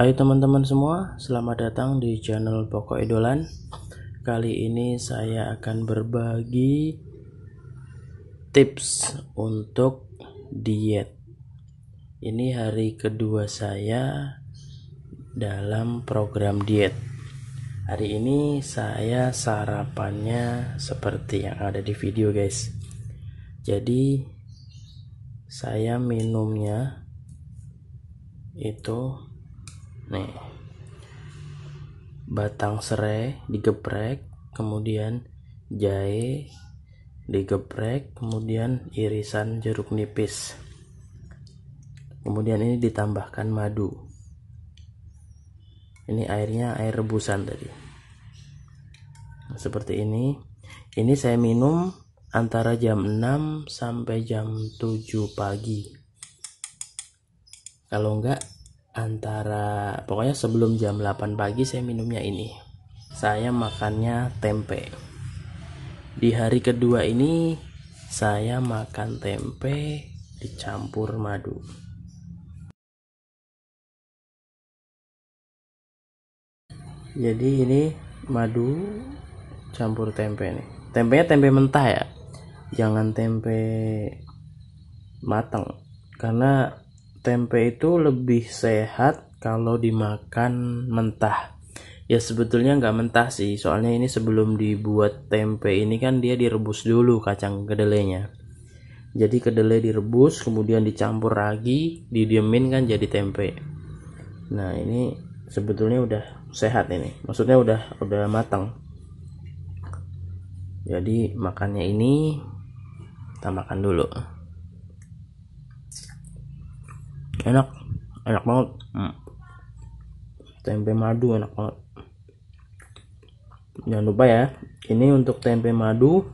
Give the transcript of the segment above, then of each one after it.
Hai teman-teman semua, selamat datang di channel Pokok Idolan. Kali ini saya akan berbagi tips untuk diet. Ini hari kedua saya dalam program diet. Hari ini saya sarapannya seperti yang ada di video, guys. Jadi saya minumnya itu nih batang serai digeprek kemudian jahe digeprek kemudian irisan jeruk nipis kemudian ini ditambahkan madu ini airnya air rebusan tadi nah, seperti ini ini saya minum antara jam 6 sampai jam 7 pagi kalau enggak antara pokoknya sebelum jam 8 pagi saya minumnya ini saya makannya tempe di hari kedua ini saya makan tempe dicampur madu jadi ini madu campur tempe nih tempenya tempe mentah ya jangan tempe matang karena tempe itu lebih sehat kalau dimakan mentah ya sebetulnya nggak mentah sih soalnya ini sebelum dibuat tempe ini kan dia direbus dulu kacang kedelainya jadi kedelai direbus kemudian dicampur ragi didiemin kan jadi tempe nah ini sebetulnya udah sehat ini maksudnya udah udah matang jadi makannya ini kita makan dulu enak enak banget hmm. tempe madu enak banget jangan lupa ya ini untuk tempe madu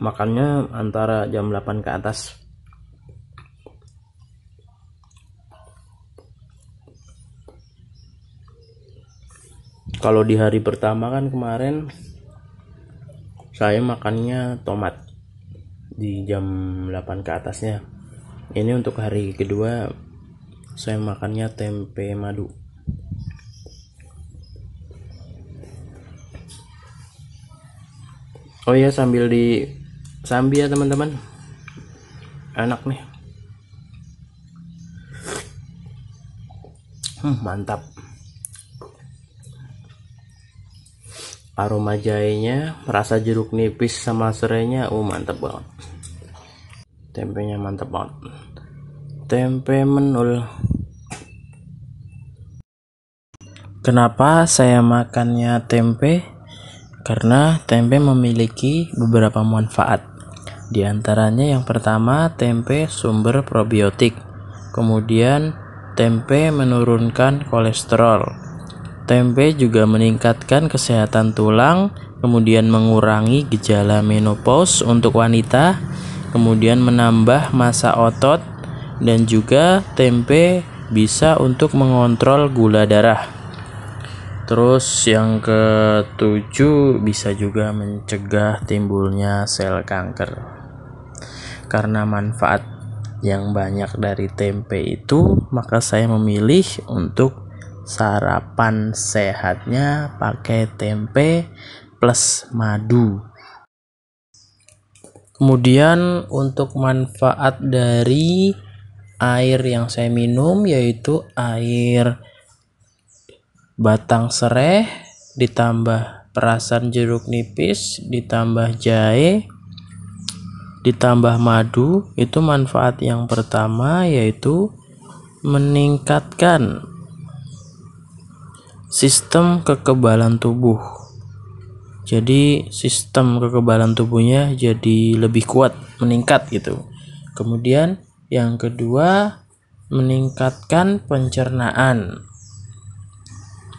makannya antara jam 8 ke atas kalau di hari pertama kan kemarin saya makannya tomat di jam 8 ke atasnya ini untuk hari kedua saya makannya tempe madu oh ya sambil di sambil ya teman-teman enak nih hmm, mantap aroma jahenya rasa jeruk nipis sama serainya oh mantap banget tempenya mantap banget tempe menul kenapa saya makannya tempe karena tempe memiliki beberapa manfaat di antaranya yang pertama tempe sumber probiotik kemudian tempe menurunkan kolesterol Tempe juga meningkatkan kesehatan tulang, kemudian mengurangi gejala menopause untuk wanita, kemudian menambah masa otot dan juga tempe bisa untuk mengontrol gula darah. Terus yang ketujuh bisa juga mencegah timbulnya sel kanker. Karena manfaat yang banyak dari tempe itu, maka saya memilih untuk sarapan sehatnya pakai tempe plus madu. Kemudian untuk manfaat dari air yang saya minum yaitu air batang serai ditambah perasan jeruk nipis ditambah jahe ditambah madu itu manfaat yang pertama yaitu meningkatkan sistem kekebalan tubuh jadi sistem kekebalan tubuhnya jadi lebih kuat meningkat gitu kemudian yang kedua meningkatkan pencernaan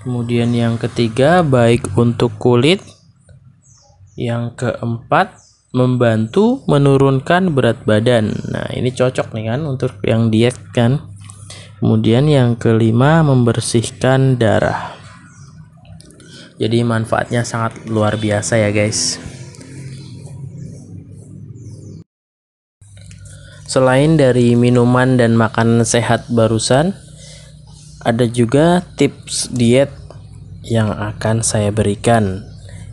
kemudian yang ketiga baik untuk kulit yang keempat membantu menurunkan berat badan. Nah, ini cocok nih kan untuk yang diet kan. Kemudian yang kelima membersihkan darah. Jadi manfaatnya sangat luar biasa ya guys. Selain dari minuman dan makanan sehat barusan, ada juga tips diet yang akan saya berikan.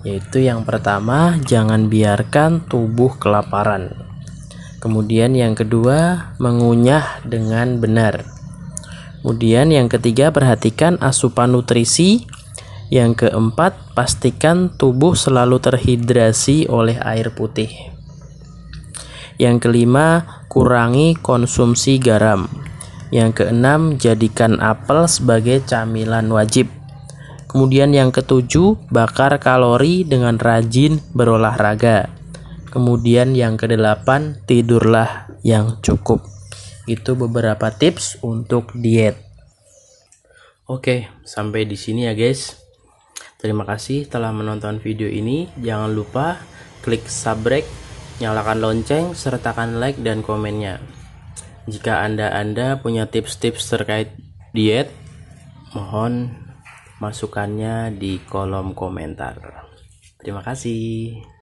Yaitu yang pertama, jangan biarkan tubuh kelaparan. Kemudian yang kedua, mengunyah dengan benar. Kemudian yang ketiga, perhatikan asupan nutrisi yang keempat, pastikan tubuh selalu terhidrasi oleh air putih. Yang kelima, kurangi konsumsi garam. Yang keenam, jadikan apel sebagai camilan wajib. Kemudian yang ketujuh, bakar kalori dengan rajin berolahraga. Kemudian yang kedelapan, tidurlah yang cukup. Itu beberapa tips untuk diet. Oke, sampai di sini ya guys. Terima kasih telah menonton video ini. Jangan lupa klik subscribe, nyalakan lonceng, sertakan like dan komennya. Jika Anda-Anda punya tips-tips terkait diet, mohon masukannya di kolom komentar. Terima kasih.